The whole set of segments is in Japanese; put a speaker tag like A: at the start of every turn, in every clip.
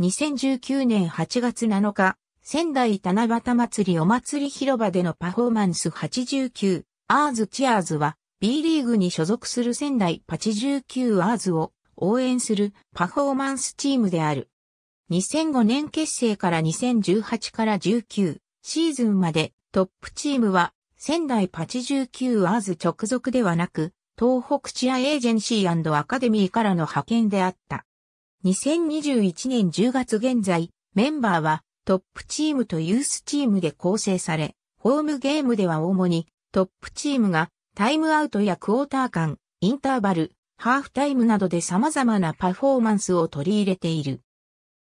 A: 2019年8月7日、仙台七夕祭りお祭り
B: 広場でのパフォーマンス89、アーズチアーズは、B リーグに所属する仙台89アーズを応援するパフォーマンスチームである。2005年結成から2018から19シーズンまでトップチームは仙台89アーズ直属ではなく東北チアエージェンシーアカデミーからの派遣であった。2021年10月現在、メンバーはトップチームとユースチームで構成され、ホームゲームでは主にトップチームがタイムアウトやクォーター間、インターバル、ハーフタイムなどで様々なパフォーマンスを取り入れている。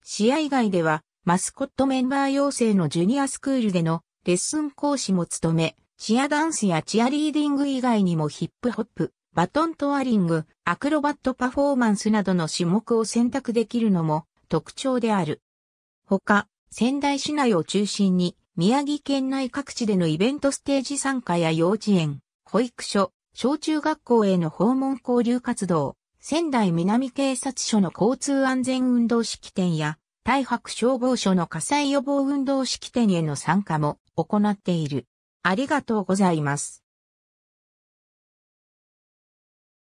B: 試合以外ではマスコットメンバー養成のジュニアスクールでのレッスン講師も務め、チアダンスやチアリーディング以外にもヒップホップ、バトントアリング、アクロバットパフォーマンスなどの種目を選択できるのも特徴である。他、仙台市内を中心に宮城県内各地でのイベントステージ参加や幼稚園、保育所、小中学校への訪問交流活動、仙台南警察署の交通安全運動式典や、大白消防署の火災予防運動式典への参加も行って
A: いる。ありがとうございます。